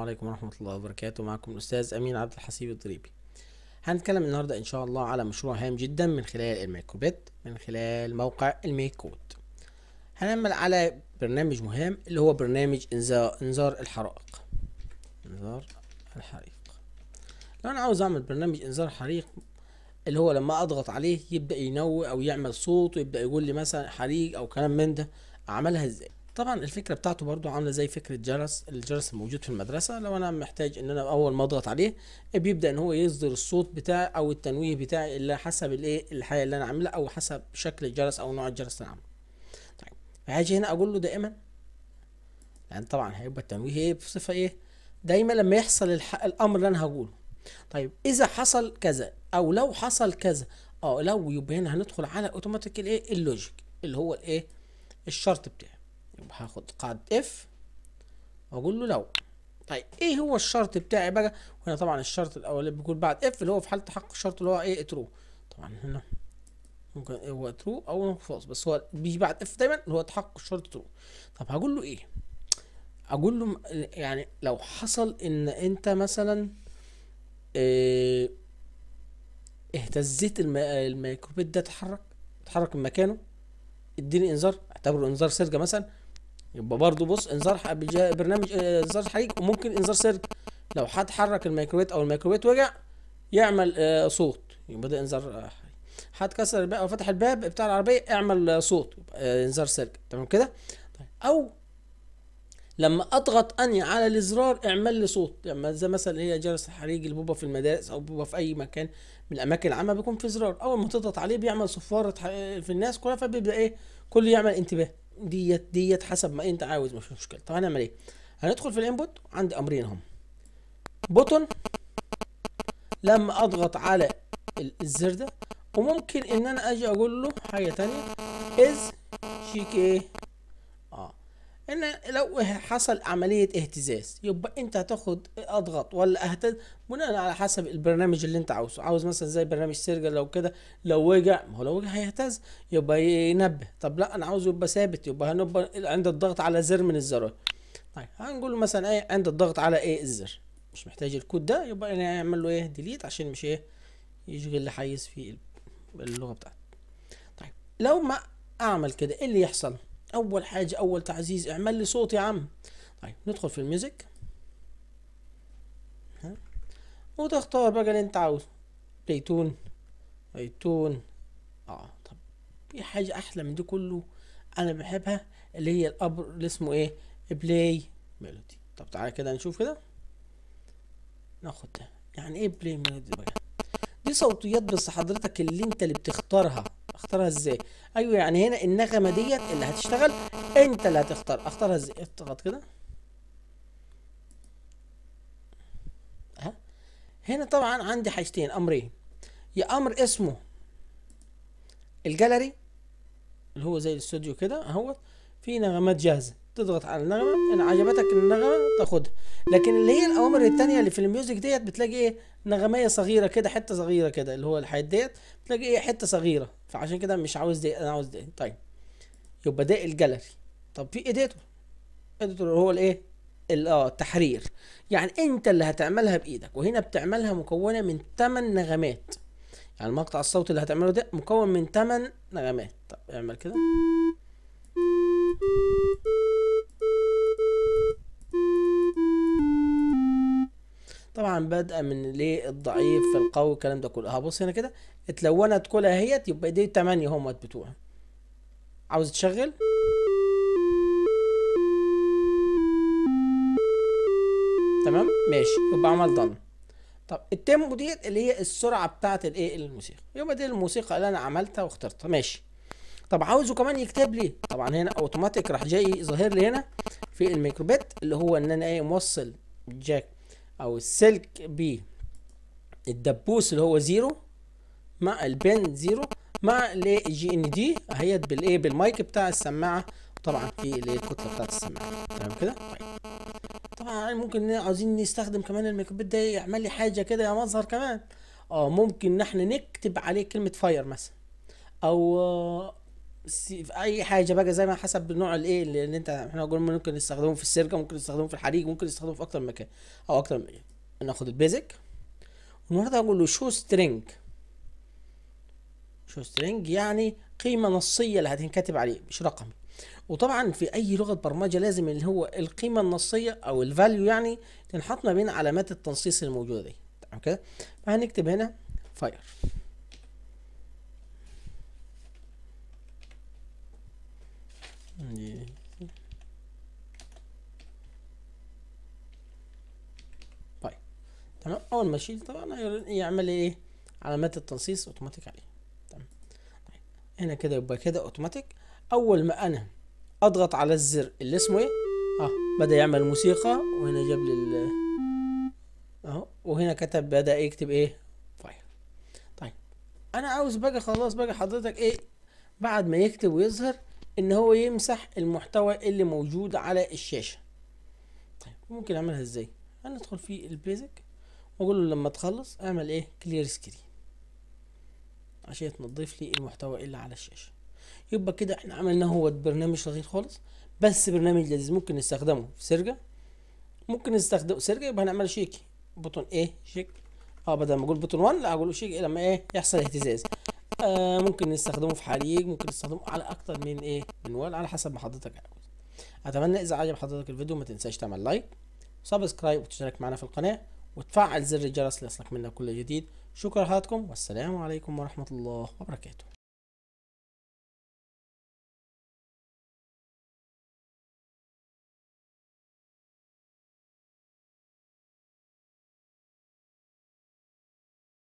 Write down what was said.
عليكم ورحمة الله وبركاته معكم الأستاذ أمين عبد الحسيب الضريبي هنتكلم النهاردة إن شاء الله على مشروع هام جدا من خلال الميكروبيت من خلال موقع الميك هنعمل على برنامج مهم اللي هو برنامج إنذار, إنذار الحرائق إنذار الحريق لو أنا عاوز أعمل برنامج إنذار حريق اللي هو لما أضغط عليه يبدأ ينوي أو يعمل صوت ويبدأ يقول لي مثلا حريق أو كلام من ده أعملها إزاي طبعا الفكره بتاعته برضو عامله زي فكره جرس الجرس الموجود في المدرسه لو انا محتاج ان انا اول ما اضغط عليه بيبدا ان هو يصدر الصوت بتاعي او التنويه بتاعي اللي حسب الايه الحاجه اللي انا عاملها او حسب شكل الجرس او نوع الجرس اللي انا عامله طيب فهاجي هنا اقول له دائما لان يعني طبعا هيبقى التنويه ايه بصفه ايه دايما لما يحصل الح... الامر اللي انا هقوله طيب اذا حصل كذا او لو حصل كذا اه لو يبقى هنا هندخل على اوتوماتيك الايه اللوجيك اللي هو الايه الشرط بتاعي يبقى هاخد قاعدة اف واقول له لو طيب ايه هو الشرط بتاعي بقى وهنا طبعا الشرط الاولاني بيكون بعد اف اللي هو في حاله تحقق الشرط اللي هو ايه ترو طبعا هنا ممكن إيه هو ترو او فولس بس هو بيجي بعد اف دايما اللي هو تحقق الشرط ترو طب هقول له ايه اقول له يعني لو حصل ان انت مثلا اهتزت اهتزيت الميكروبيت ده اتحرك اتحرك من مكانه اديني انذار اعتبره انذار سرقه مثلا يبقى برضو بص انذار برنامج آه، انذار حريق وممكن انذار سري لو حد حرك الميكرويت او الميكرويت وجع يعمل آه، صوت يبقى ده انذار آه، حريق حد كسر الباب او فتح الباب بتاع العربيه اعمل صوت يبقى انذار سري تمام كده طيب. او لما اضغط اني على الازرار اعمل لي صوت يعني زي مثلا هي جرس الحريق البوبه في المدارس او بوبه في اي مكان من الاماكن العامه بيكون في زرار اول ما تضغط عليه بيعمل صفاره في الناس كلها فبيبدا ايه كله يعمل انتباه ديت ديت حسب ما انت عاوز مش مشكله طب هنعمل ايه هندخل في الانبوت عندي امرين هم بوتون لما اضغط على الزر ده وممكن ان انا اجي اقول له حاجه تانية از شيك ايه ان لو حصل عمليه اهتزاز يبقى انت هتاخد اضغط ولا اهتز بناء على حسب البرنامج اللي انت عاوزه عاوز مثلا زي برنامج سيرجل لو كده لو وجع ما هو لو وجع هيهتز يبقى ينبه طب لا انا عاوزه يبقى ثابت يبقى هنبقى عند الضغط على زر من الزراير طيب هنقول مثلا ايه عند الضغط على ايه الزر مش محتاج الكود ده يبقى انا اعمل له ايه ديليت عشان مش ايه يشغل لي حيز في اللغه بتاعتي طيب لو ما اعمل كده ايه اللي يحصل اول حاجه اول تعزيز اعمل لي صوت يا عم طيب ندخل في الميوزك ها وتختار بقى اللي انت عاوزه بلاي تون تون اه طب في حاجه احلى من دي كله انا بحبها اللي هي الابر اللي اسمه ايه بلاي ميلودي طب تعالى كده نشوف كده ناخد ده يعني ايه بلاي ميلودي بقى طيب، دي صوتيات بس حضرتك اللي انت اللي بتختارها اختارها ازاي ايوه يعني هنا النغمه ديت اللي هتشتغل انت اللي هتختار اختارها ازاي اضغط إيه كده ها هنا طبعا عندي حاجتين امرين يا امر اسمه الجاليري اللي هو زي الاستوديو كده اهوت في نغمات جاهزه تضغط على النغمه ان عجبتك النغمه تاخدها لكن اللي هي الاوامر التانية اللي في الميوزك ديت بتلاقي ايه نغمية صغيره كده حته صغيره كده اللي هو الحاجات ديت تلاقي ايه حته صغيره فعشان كده مش عاوز دي انا عاوز دي طيب يبقى ده الجاليري طب في اديتور اللي هو الايه اه التحرير يعني انت اللي هتعملها بايدك وهنا بتعملها مكونه من تمن نغمات يعني المقطع الصوتي اللي هتعمله ده مكون من تمن نغمات طب اعمل كده طبعا بادئه من ليه الضعيف في القوي الكلام ده كله هبص هنا كده اتلونت كلها اهيت يبقى دي 8 هم بتوعها عاوز تشغل تمام ماشي يبقى عمل ضن طب التيمبو ديت اللي هي السرعه بتاعه الايه الموسيقى يبقى دي الموسيقى اللي انا عملتها واخترتها ماشي طب عاوزه كمان يكتب لي طبعا هنا اوتوماتيك راح جاي ظاهر لي هنا في الميكروبيت اللي هو ان انا ايه موصل جاك او السلك الدبوس اللي هو زيرو مع البن زيرو مع جي ان دي اهيت بالايه بالمايك بتاع السماعه طبعا في الكتله بتاعت السماعه تمام كده طيب طبعا يعني ممكن عاوزين نستخدم كمان الميكروبيت ده يعمل لي حاجه كده يا مظهر كمان اه ممكن ان احنا نكتب عليه كلمه فاير مثلا او آه، اي حاجه بقى زي ما حسب نوع الايه اللي انت احنا قلنا ممكن نستخدمه في السرقه ممكن نستخدمه في الحريق ممكن نستخدمه في اكتر مكان او اكتر مكان. ناخد البيزك والنهارده هقول له شو سترينج شو سترينج يعني قيمه نصيه اللي هتنكتب عليه مش رقم وطبعا في اي لغه برمجه لازم اللي هو القيمه النصيه او الفاليو يعني تنحط ما بين علامات التنصيص الموجوده دي تمام كده فهنكتب هنا فاير تمام اول ما اشيل طبعا يعمل ايه علامات التنصيص اوتوماتيك عليه تمام طيب هنا كده يبقى كده اوتوماتيك اول ما انا اضغط على الزر اللي اسمه ايه اه بدا يعمل موسيقى وهنا جاب لي اهو وهنا كتب بدا يكتب ايه فايل طيب انا عاوز بقى خلاص بقى حضرتك ايه بعد ما يكتب ويظهر ان هو يمسح المحتوى اللي موجود على الشاشه طيب ممكن اعملها ازاي هندخل في البيزك واقول له لما تخلص اعمل ايه كلير سكرين عشان تنظف لي المحتوى اللي على الشاشه يبقى كده احنا عملنا هو برنامج صغير خالص بس برنامج لذيذ ممكن نستخدمه في سرجه ممكن نستخدمه سرجه يبقى هنعمل شيك بوتون ايه شيك اه بدل ما اقول بوتون 1 لا اقول شيك إيه؟ لما ايه يحصل اهتزاز آه ممكن نستخدمه في حريق ممكن نستخدمه على اكتر من ايه من وان على حسب ما حضرتك عاوز اتمنى اذا عجب حضرتك الفيديو ما تنساش تعمل لايك سبسكرايب وتشترك معنا في القناه وتفعل زر الجرس ليصلك منا كل جديد شكرا لحضراتكم والسلام عليكم ورحمة الله وبركاته